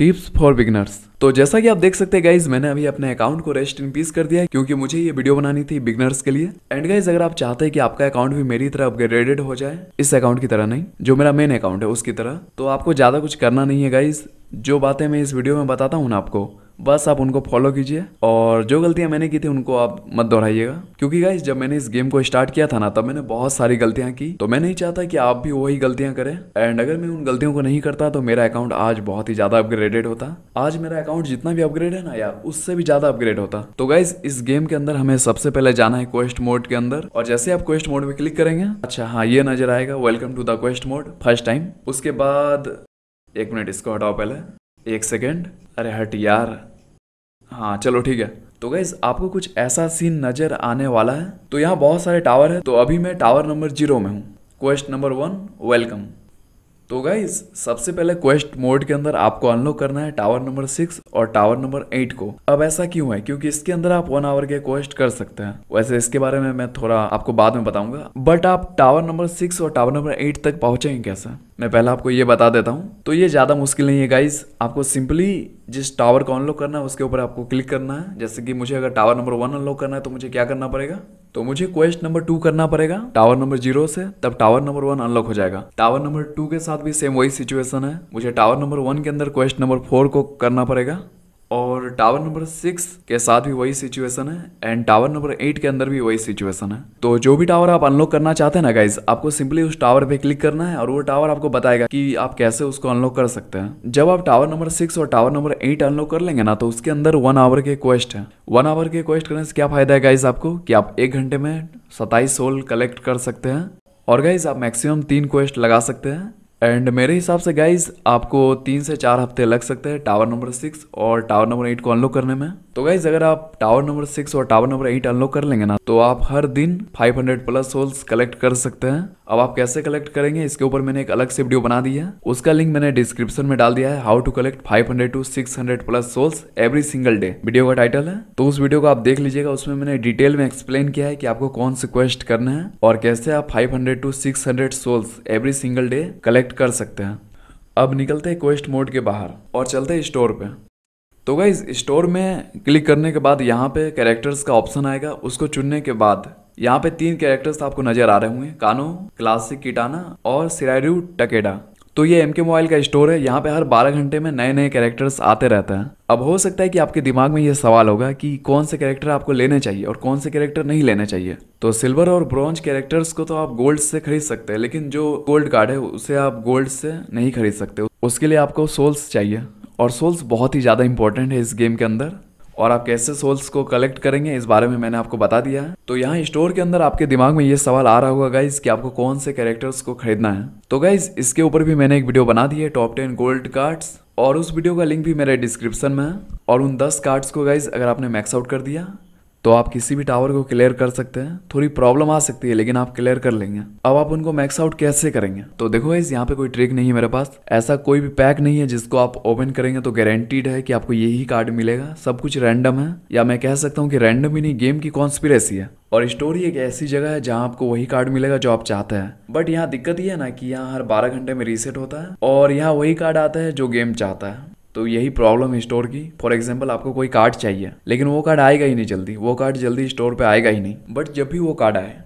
tips for beginners तो जैसा कि आप देख सकते हैं गाइज मैंने अभी अपने अकाउंट को रेस्ट इन पीस कर दिया है क्योंकि मुझे ये वीडियो बनानी थी बिगनर्स के लिए एंड गाइज अगर आप चाहते हैं कि आपका अकाउंट भी मेरी तरह अपग्रेडेड हो जाए इस अकाउंट की तरह नहीं जो मेरा मेन अकाउंट है उसकी तरह तो आपको ज़्यादा कुछ करना नहीं है गाइज जो बातें मैं इस वीडियो में बताता हूँ ना आपको बस आप उनको फॉलो कीजिए और जो गलतियाँ मैंने की थी उनको आप मत दोहराइएगा क्योंकि गाइज जब मैंने इस गेम को स्टार्ट किया था ना तब मैंने बहुत सारी गलतियाँ की तो मैं नहीं चाहता कि आप भी वही गलतियाँ करें एंड अगर मैं उन गलतियों को नहीं करता तो मेरा अकाउंट आज बहुत ही ज़्यादा अपग्रेडेड होता आज मेरा अकाउंट जितना भी अपग्रेड है ना यार उससे भी ज़्यादा अपग्रेड होता तो गाइज इस गेम के अंदर हमें सबसे पहले जाना है क्वेस्ट मोड के अंदर और जैसे आप क्वेस्ट मोड में क्लिक करेंगे अच्छा हाँ ये नजर आएगा welcome to the quest mode first time उसके बाद एक मिनट इसको हटाओ पहले एक सेकेंड अरे हट यार हाँ चलो ठीक है तो गैस आपको कुछ ऐसा सीन नज़र आने वाला है तो यहाँ बहुत सारे टावर है तो अभी मैं टावर नंबर जीरो में हूँ क्वेस्ट नंबर वन वेलकम तो गाइज सबसे पहले क्वेस्ट मोड के अंदर आपको अनलॉक करना है टावर नंबर सिक्स और टावर नंबर एट को अब ऐसा क्यों है क्योंकि इसके अंदर आप वन आवर के क्वेस्ट कर सकते हैं वैसे इसके बारे में मैं थोड़ा आपको बाद में बताऊंगा बट आप टावर नंबर सिक्स और टावर नंबर एट तक पहुंचेंगे कैसे मैं पहले आपको ये बता देता हूँ तो ये ज़्यादा मुश्किल नहीं है गाइज आपको सिंपली जिस टावर को अनलॉक करना है उसके ऊपर आपको क्लिक करना है जैसे कि मुझे अगर टावर नंबर वन अनलॉक करना है तो मुझे क्या करना पड़ेगा तो मुझे क्वेस्ट नंबर टू करना पड़ेगा टावर नंबर जीरो से तब टावर नंबर वन अनलॉक हो जाएगा टावर नंबर टू के साथ भी सेम वही सिचुएशन है मुझे टावर नंबर वन के अंदर क्वेस्ट नंबर फोर को करना पड़ेगा और टावर नंबर सिक्स के साथ भी वही सिचुएशन है एंड टावर नंबर एट के अंदर भी वही सिचुएशन है तो जो भी टावर आप अनलॉक करना चाहते हैं ना गाइज आपको सिंपली उस टावर पे क्लिक करना है और वो टावर आपको बताएगा कि आप कैसे उसको अनलॉक कर सकते हैं जब आप टावर नंबर सिक्स और टावर नंबर एट अनलॉक कर लेंगे ना तो उसके अंदर वन आवर के क्वेस्ट है वन आवर के क्वेस्ट करने से क्या फायदा है गाइज आपको कि आप एक घंटे में सताइस सोल कलेक्ट कर सकते हैं और गाइज आप मैक्सिमम तीन क्वेस्ट लगा सकते हैं एंड मेरे हिसाब से गाइज आपको तीन से चार हफ्ते लग सकते हैं टावर नंबर सिक्स और टावर नंबर एट को अनलॉक करने में तो गाइज अगर आप टावर नंबर सिक्स और टावर नंबर एट अनलॉक कर लेंगे ना तो आप हर दिन 500 प्लस सोल्स कलेक्ट कर सकते हैं अब आप कैसे कलेक्ट करेंगे इसके ऊपर मैंने एक अलग से वीडियो बना दी है उसका लिंक मैंने डिस्क्रिप्शन में डाल दिया है how to collect 500 to 600 plus souls every single day video का टाइटल है तो उस वीडियो को आप देख लीजिएगा उसमें मैंने डिटेल में एक्सप्लेन किया है कि आपको कौन से क्वेस्ट करना है और कैसे आप five hundred to six hundred souls every single day collect कर सकते हैं अब निकलते हैं क्वेस्ट मोड के बाहर और चलते हैं स्टोर पे तो गाइज स्टोर में क्लिक करने के बाद यहाँ पे कैरेक्टर्स का ऑप्शन आएगा उसको चुनने के बाद यहाँ पे तीन कैरेक्टर्स आपको नजर आ रहे होंगे कानो क्लासिक किटाना और सिरारू टकेडा तो ये एम के मोबाइल का स्टोर है यहाँ पे हर 12 घंटे में नए नए कैरेक्टर्स आते रहते हैं अब हो सकता है कि आपके दिमाग में ये सवाल होगा कि कौन से कैरेक्टर आपको लेने चाहिए और कौन से कैरेक्टर नहीं लेने चाहिए तो सिल्वर और ब्रॉन्ज कैरेक्टर्स को तो आप गोल्ड से खरीद सकते हैं लेकिन जो गोल्ड कार्ड है उसे आप गोल्ड से नहीं खरीद सकते उसके लिए आपको सोल्स चाहिए और सोल्स बहुत ही ज़्यादा इंपॉर्टेंट है इस गेम के अंदर और आप कैसे सोल्स को कलेक्ट करेंगे इस बारे में मैंने आपको बता दिया है तो यहाँ स्टोर के अंदर आपके दिमाग में ये सवाल आ रहा होगा गाइज कि आपको कौन से कैरेक्टर्स को खरीदना है तो गाइज इसके ऊपर भी मैंने एक वीडियो बना दी है टॉप टेन गोल्ड कार्ड्स और उस वीडियो का लिंक भी मेरे डिस्क्रिप्शन में है और उन दस कार्ड्स को गाइज अगर आपने मैक्स आउट कर दिया तो आप किसी भी टावर को क्लियर कर सकते हैं थोड़ी प्रॉब्लम आ सकती है लेकिन आप क्लियर कर लेंगे अब आप उनको मैक्स आउट कैसे करेंगे तो देखो इस यहाँ पे कोई ट्रिक नहीं है मेरे पास ऐसा कोई भी पैक नहीं है जिसको आप ओपन करेंगे तो गारंटीड है कि आपको यही कार्ड मिलेगा सब कुछ रैंडम है या मैं कह सकता हूँ कि रैंडम ही नहीं गेम की कॉन्स्पिरेसी है और स्टोरी एक ऐसी जगह है जहाँ आपको वही कार्ड मिलेगा जो आप चाहते हैं बट यहाँ दिक्कत ये है ना कि यहाँ हर बारह घंटे में रीसेट होता है और यहाँ वही कार्ड आता है जो गेम चाहता है तो यही प्रॉब्लम है स्टोर की फॉर एग्जाम्पल आपको कोई कार्ड चाहिए लेकिन वो कार्ड आएगा ही नहीं जल्दी वो कार्ड जल्दी स्टोर पर आएगा ही नहीं बट जब भी वो कार्ड आए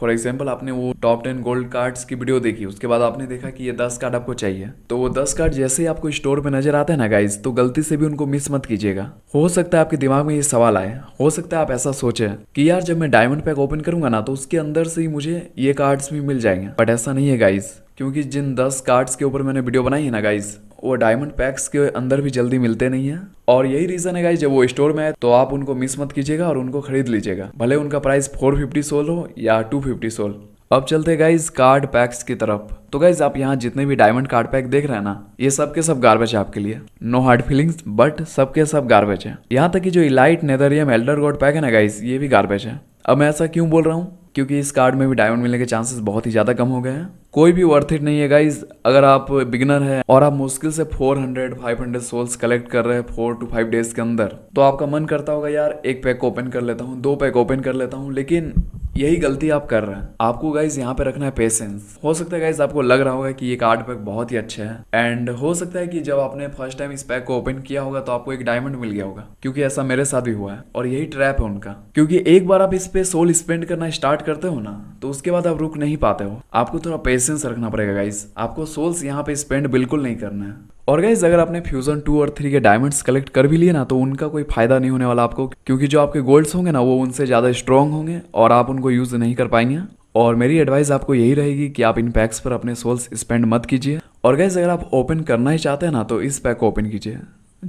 फॉर एग्जाम्पल आपने वो टॉप टेन गोल्ड कार्ड्स की वीडियो देखी उसके बाद आपने देखा कि ये दस कार्ड आपको चाहिए तो वो दस कार्ड जैसे ही आपको स्टोर पे नजर आते हैं ना गाइज तो गलती से भी उनको मिस मत कीजिएगा हो सकता है आपके दिमाग में ये सवाल आए हो सकता है आप ऐसा सोचे कि यार जब मैं डायमंड पैक ओपन करूंगा ना तो उसके अंदर से ही मुझे ये कार्ड्स भी मिल जाएंगे बट ऐसा नहीं है गाइज क्योंकि जिन दस कार्ड्स के ऊपर मैंने वीडियो बनाई है ना गाइज वो डायमंड पैक्स के अंदर भी जल्दी मिलते नहीं है और यही रीज़न है जब वो स्टोर में है तो आप उनको मिस मत कीजिएगा और उनको खरीद लीजिएगा भले उनका प्राइस फोर फिफ्टी सोल हो या टू फिफ्टी सोल अब चलते गाइज कार्ड पैक्स की तरफ तो गाइज आप यहाँ जितने भी डायमंड कार्ड पैक देख रहे हैं ना ये सब के सब गार्बेज है आपके लिए नो हार्ड फीलिंग्स बट सब के सब गार्बेज है यहाँ तक कि जो elite Netherrealm elder god pack है ना गाइज ये भी गार्बेज है अब मैं ऐसा क्यों बोल रहा हूँ क्योंकि इस कार्ड में भी डायमंड मिलने के चांसेस बहुत ही ज़्यादा कम हो गए हैं कोई भी वर्थ इट नहीं है गाइज अगर आप बिगनर हैं और आप मुश्किल से 400 500 सोल्स कलेक्ट कर रहे हैं फोर टू फाइव डेज के अंदर तो आपका मन करता होगा यार एक पैक ओपन कर लेता हूँ दो पैक ओपन कर लेता हूँ लेकिन यही गलती आप कर रहे हैं आपको गाइज यहाँ पे रखना है पेशेंस हो सकता है गाइज आपको लग रहा होगा कि ये कार्ड पैक बहुत ही अच्छा है एंड हो सकता है कि जब आपने फर्स्ट टाइम इस पैक को ओपन किया होगा तो आपको एक डायमंड मिल गया होगा क्योंकि ऐसा मेरे साथ भी हुआ है और यही ट्रैप है उनका क्योंकि एक बार आप इस पे सोल स्पेंड करना स्टार्ट करते हो ना तो उसके बाद आप रुक नहीं पाते हो आपको थोड़ा पेशेंस रखना पड़ेगा गाइज आपको सोल्स यहाँ पे स्पेंड बिल्कुल नहीं करना है और गाइज अगर आपने फ्यूजन टू और थ्री के डायमंड्स कलेक्ट कर भी लिए ना तो उनका कोई फायदा नहीं होने वाला आपको क्योंकि जो आपके गोल्ड्स होंगे ना वो उनसे ज़्यादा स्ट्रॉन्ग होंगे और आप उनको यूज़ नहीं कर पाएंगे और मेरी एडवाइस आपको यही रहेगी कि आप इन पैक्स पर अपने सोल्स स्पेंड मत कीजिए और गैस अगर आप ओपन करना ही चाहते हैं ना तो इस पैक को ओपन कीजिए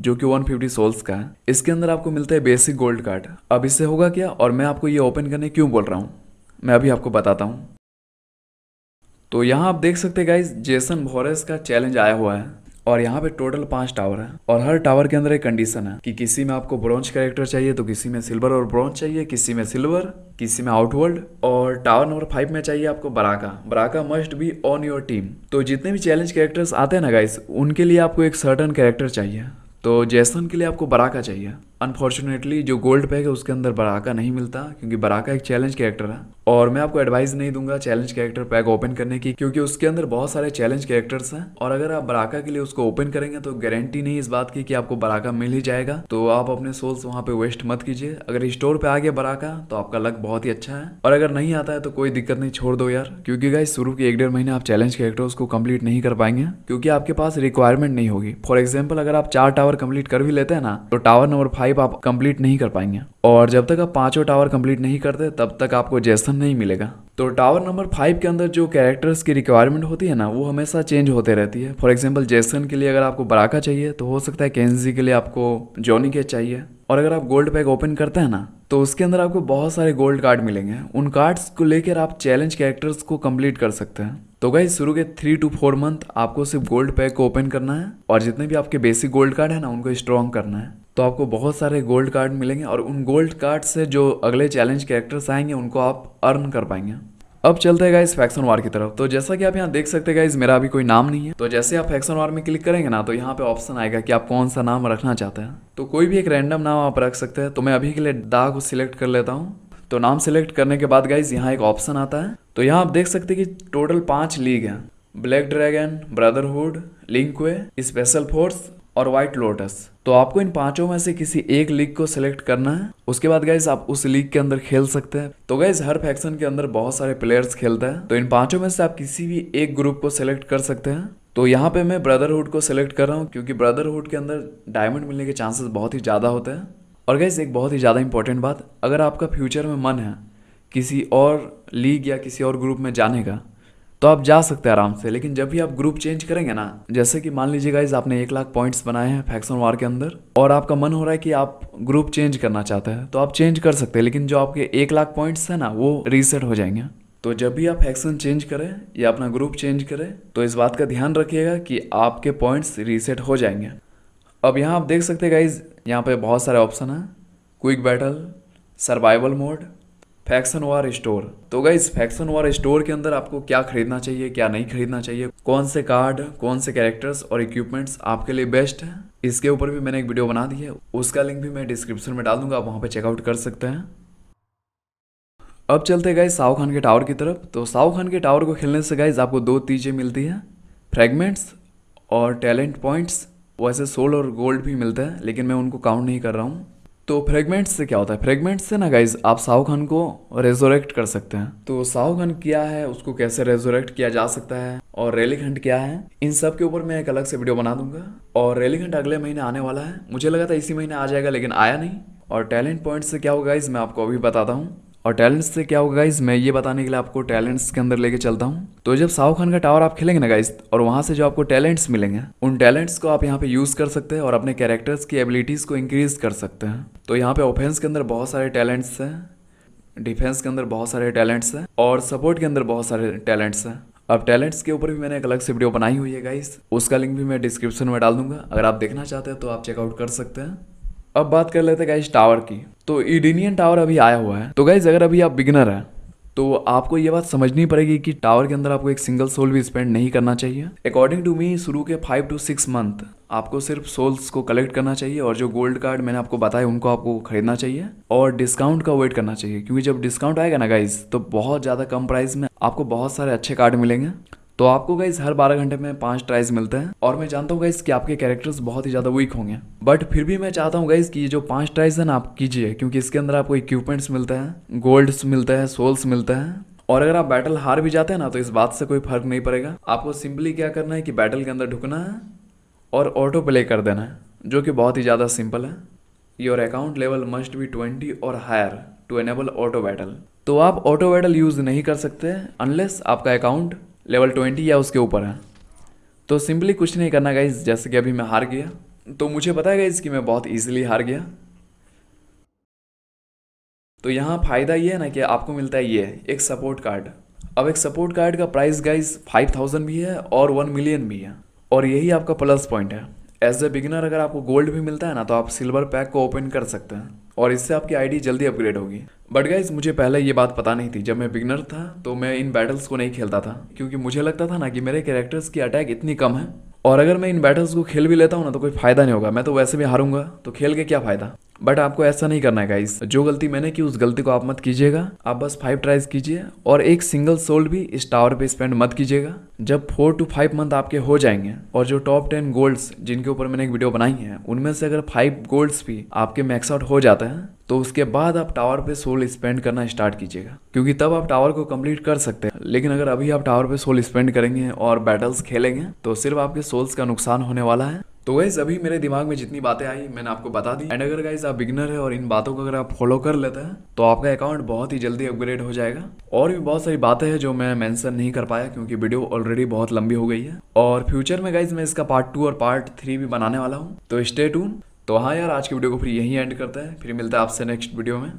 जो कि 150 सोल्स का है इसके अंदर आपको मिलता है बेसिक गोल्ड कार्ड अब इससे होगा क्या और मैं आपको ये ओपन करने क्यों बोल रहा हूँ मैं अभी आपको बताता हूँ तो यहाँ आप देख सकते हैं गाइज जेसन भोरेस का चैलेंज आया हुआ है और यहाँ पे टोटल पांच टावर है और हर टावर के अंदर एक कंडीशन है कि किसी में आपको ब्रॉन्ज कैरेक्टर चाहिए तो किसी में सिल्वर और ब्रॉन्ज चाहिए किसी में सिल्वर किसी में आउटवर्ल्ड और टावर नंबर फाइव में चाहिए आपको Baraka Baraka must be on your team तो जितने भी चैलेंज कैरेक्टर्स आते हैं ना गाइस उनके लिए आपको एक सर्टन कैरेक्टर चाहिए तो जैसन के लिए आपको बराका चाहिए अनफॉर्चुनेटली जो गोल्ड पैक है उसके अंदर बराका नहीं मिलता क्योंकि बराका एक चैलेंज कैरेक्टर है और मैं आपको एडवाइस नहीं दूंगा चैलेंज कैरेक्टर पैक ओपन करने की क्योंकि उसके अंदर बहुत सारे चैलेंज कैरेक्टर्स हैं और अगर आप बराका के लिए उसको ओपन करेंगे तो गारंटी नहीं इस बात की कि आपको बराका मिल ही जाएगा तो आप अपने सोल्स वहाँ पे वेस्ट मत कीजिए अगर स्टोर पे आ गया बराका तो आपका लक बहुत ही अच्छा है और अगर नहीं आता है तो कोई दिक्कत नहीं छोड़ दो यार क्योंकि गाइस शुरू के एक डेढ़ महीने आप चैलेंज कैरेक्टर्स को कम्प्लीट नहीं कर पाएंगे क्योंकि आपके पास रिक्वायरमेंट नहीं होगी फॉर एग्जाम्पल अगर आप चार टावर कंप्लीट कर भी लेते हैं ना तो टावर नंबर फाइव पाइप आप कंप्लीट नहीं कर पाएंगे और जब तक आप पांचों टावर कंप्लीट नहीं करते तब तक आपको जैसन नहीं मिलेगा तो टावर नंबर फाइव के अंदर जो कैरेक्टर्स की रिक्वायरमेंट होती है ना वो हमेशा चेंज होते रहती है फॉर एग्जाम्पल जैसन के लिए अगर आपको बराका चाहिए तो हो सकता है केन्जी के लिए आपको जॉनी के चाहिए और अगर आप गोल्ड पैक ओपन करते हैं ना तो उसके अंदर आपको बहुत सारे गोल्ड कार्ड मिलेंगे उन कार्ड्स को लेकर आप चैलेंज कैरेक्टर्स को कंप्लीट कर सकते हैं तो गाइज शुरू के थ्री टू फोर मंथ आपको सिर्फ गोल्ड पैक को ओपन करना है और जितने भी आपके बेसिक गोल्ड कार्ड है ना उनको स्ट्रॉन्ग करना है तो आपको बहुत सारे गोल्ड कार्ड मिलेंगे और उन गोल्ड कार्ड से जो अगले चैलेंज कैरेक्टर्स आएंगे उनको आप अर्न कर पाएंगे अब चलते हैं इस फैक्शन वार की तरफ तो जैसा कि आप यहाँ देख सकते हैं इस मेरा अभी कोई नाम नहीं है तो जैसे आप फैक्शन वार में क्लिक करेंगे ना तो यहाँ पे ऑप्शन आएगा कि आप कौन सा नाम रखना चाहते हैं तो कोई भी एक रैंडम नाम आप रख सकते हैं तो मैं अभी के लिए दाग को सिलेक्ट कर लेता हूँ तो नाम सिलेक्ट करने के बाद गाइज यहाँ एक ऑप्शन आता है तो यहाँ आप देख सकते हैं कि टोटल पाँच लीग हैं Black Dragon Brotherhood Lin Kuei special force और व्हाइट लोटस तो आपको इन पांचों में से किसी एक लीग को सिलेक्ट करना है उसके बाद गाइज आप उस लीग के अंदर खेल सकते हैं तो गाइज हर फैक्शन के अंदर बहुत सारे प्लेयर्स खेलते हैं तो इन पांचों में से आप किसी भी एक ग्रुप को सिलेक्ट कर सकते हैं तो यहाँ पे मैं ब्रदरहुड को सिलेक्ट कर रहा हूँ क्योंकि ब्रदरहुड के अंदर डायमंड मिलने के चांसेस बहुत ही ज़्यादा होते हैं और गैस एक बहुत ही ज़्यादा इंपॉर्टेंट बात अगर आपका फ्यूचर में मन है किसी और लीग या किसी और ग्रुप में जाने का तो आप जा सकते हैं आराम से लेकिन जब भी आप ग्रुप चेंज करेंगे ना जैसे कि मान लीजिए गाइज आपने एक लाख पॉइंट्स बनाए हैं फैक्शन वार के अंदर और आपका मन हो रहा है कि आप ग्रुप चेंज करना चाहते हैं तो आप चेंज कर सकते हैं लेकिन जो आपके एक लाख पॉइंट्स हैं ना वो रीसेट हो जाएंगे तो जब भी आप फैक्शन चेंज करें या अपना ग्रुप चेंज करें तो इस बात का ध्यान रखिएगा कि आपके पॉइंट्स रीसेट हो जाएंगे अब यहाँ आप देख सकते हैं गाइज यहाँ पे बहुत सारे ऑप्शन हैं quick battle survival mode faction war store तो गई फैक्शन वार स्टोर के अंदर आपको क्या खरीदना चाहिए क्या नहीं खरीदना चाहिए कौन से कार्ड कौन से कैरेक्टर्स और इक्विपमेंट्स आपके लिए बेस्ट है इसके ऊपर भी मैंने एक वीडियो बना दी है उसका लिंक भी मैं डिस्क्रिप्शन में डाल दूंगा आप वहाँ पर चेकआउट कर सकते हैं अब चलते गए शाहू खान के टावर की तरफ तो साहू खान के टावर को खेलने से गाइज आपको दो चीज़ें मिलती हैं फ्रेगमेंट्स और टैलेंट पॉइंट्स वैसे सोल और गोल्ड भी मिलता है लेकिन मैं उनको काउंट नहीं कर रहा हूँ तो फ्रेगमेंट्स से क्या होता है फ्रेगमेंट्स से ना गाइज आप साहू खान को रेजोरेक्ट कर सकते हैं तो साहू खान क्या है उसको कैसे रेजोरेक्ट किया जा सकता है और रेलीखंड क्या है इन सब के ऊपर मैं एक अलग से वीडियो बना दूंगा और रेलीखंड अगले महीने आने वाला है मुझे लगा था इसी महीने आ जाएगा लेकिन आया नहीं और टैलेंट पॉइंट से क्या होगा इस मैं आपको अभी बताता हूँ और टैलेंट्स से क्या होगा गाइज मैं ये बताने के लिए आपको टैलेंट्स के अंदर लेके चलता हूँ तो जब शाहरुख खान का टावर आप खेलेंगे ना गाइज और वहाँ से जो आपको टैलेंट्स मिलेंगे उन टैलेंट्स को आप यहाँ पे यूज़ कर सकते हैं और अपने कैरेक्टर्स की एबिलिटीज़ को इंक्रीज़ कर सकते हैं तो यहाँ पे ऑफेंस के अंदर बहुत सारे टैलेंट्स हैं डिफेंस के अंदर बहुत सारे टैलेंट्स हैं और सपोर्ट के अंदर बहुत सारे टैलेंट्स हैं अब टैलेंट्स के ऊपर भी मैंने एक अलग से वीडियो बनाई हुई है गाइस उसका लिंक भी मैं डिस्क्रिप्शन में डाल दूंगा अगर आप देखना चाहते हैं तो आप चेकआउट कर सकते हैं अब बात कर लेते गाइज टावर की तो इडिनियन टावर अभी आया हुआ है तो गाइज अगर अभी आप बिगनर है तो आपको ये बात समझनी पड़ेगी कि टावर के अंदर आपको एक सिंगल सोल भी स्पेंड नहीं करना चाहिए अकॉर्डिंग टू मी शुरू के फाइव टू सिक्स मंथ आपको सिर्फ सोल्स को कलेक्ट करना चाहिए और जो गोल्ड कार्ड मैंने आपको बताया उनको आपको खरीदना चाहिए और डिस्काउंट का वेट करना चाहिए क्योंकि जब डिस्काउंट आएगा ना गाइज तो बहुत ज़्यादा कम प्राइस में आपको बहुत सारे अच्छे कार्ड मिलेंगे तो आपको गाइज हर बारह घंटे में पांच ट्राइज मिलते हैं और मैं जानता हूँ गाइज कि आपके कैरेक्टर्स बहुत ही ज़्यादा वीक होंगे बट फिर भी मैं चाहता हूँ गाइज कि जो पांच ट्राइज है ना आप कीजिए क्योंकि इसके अंदर आपको इक्विपमेंट्स मिलते हैं गोल्ड्स मिलते हैं सोल्स मिलते हैं और अगर आप बैटल हार भी जाते हैं ना तो इस बात से कोई फर्क नहीं पड़ेगा आपको सिंपली क्या करना है कि बैटल के अंदर ढुकना है और ऑटो प्ले कर देना है जो कि बहुत ही ज़्यादा सिंपल है your account level must be twenty और higher to enable auto battle तो आप ऑटो बैटल यूज़ नहीं कर सकते अनलेस आपका अकाउंट लेवल ट्वेंटी या उसके ऊपर है तो सिंपली कुछ नहीं करना गाइज जैसे कि अभी मैं हार गया तो मुझे पता है गाइज कि मैं बहुत ईजिली हार गया तो यहाँ फ़ायदा ये है ना कि आपको मिलता है ये एक सपोर्ट कार्ड अब एक सपोर्ट कार्ड का प्राइस गाइज फाइव थाउजेंड भी है और वन मिलियन भी है और यही आपका प्लस पॉइंट है एज ए बिगिनर अगर आपको गोल्ड भी मिलता है ना तो आप सिल्वर पैक को ओपन कर सकते हैं और इससे आपकी आईडी जल्दी अपग्रेड होगी बट गाइज मुझे पहले ये बात पता नहीं थी जब मैं बिगनर था तो मैं इन बैटल्स को नहीं खेलता था क्योंकि मुझे लगता था ना कि मेरे कैरेक्टर्स की अटैक इतनी कम है और अगर मैं इन बैटल्स को खेल भी लेता हूँ ना तो कोई फायदा नहीं होगा मैं तो वैसे भी हारूंगा तो खेल के क्या फायदा बट आपको ऐसा नहीं करना है गाइस जो गलती मैंने की उस गलती को आप मत कीजिएगा आप बस फाइव ट्राइज कीजिए और एक सिंगल सोल्ड भी इस टावर पे स्पेंड मत कीजिएगा जब फोर टू फाइव मंथ आपके हो जाएंगे और जो टॉप टेन गोल्ड्स जिनके ऊपर मैंने एक वीडियो बनाई है उनमें से अगर फाइव गोल्ड्स भी आपके मैक्स आउट हो जाते हैं तो उसके बाद आप टावर पे सोल स्पेंड करना स्टार्ट कीजिएगा क्योंकि तब आप टावर को कंप्लीट कर सकते हैं लेकिन अगर अभी आप टावर पे सोल स्पेंड करेंगे और बैटल्स खेलेंगे तो सिर्फ आपके सोल्स का नुकसान होने वाला है तो गाइज अभी मेरे दिमाग में जितनी बातें आई मैंने आपको बता दी एंड अगर गाइज आप बिगनर है और इन बातों को अगर आप फॉलो कर लेते हैं तो आपका अकाउंट बहुत ही जल्दी अपग्रेड हो जाएगा और भी बहुत सारी बातें हैं जो मैं मेंशन नहीं कर पाया क्योंकि वीडियो ऑलरेडी बहुत लंबी हो गई है और फ्यूचर में गाइज मैं इसका पार्ट टू और पार्ट थ्री भी बनाने वाला हूँ तो स्टे टून तो हाँ यार आज की वीडियो को फिर यहीं एंड करते हैं फिर मिलता है आपसे नेक्स्ट वीडियो में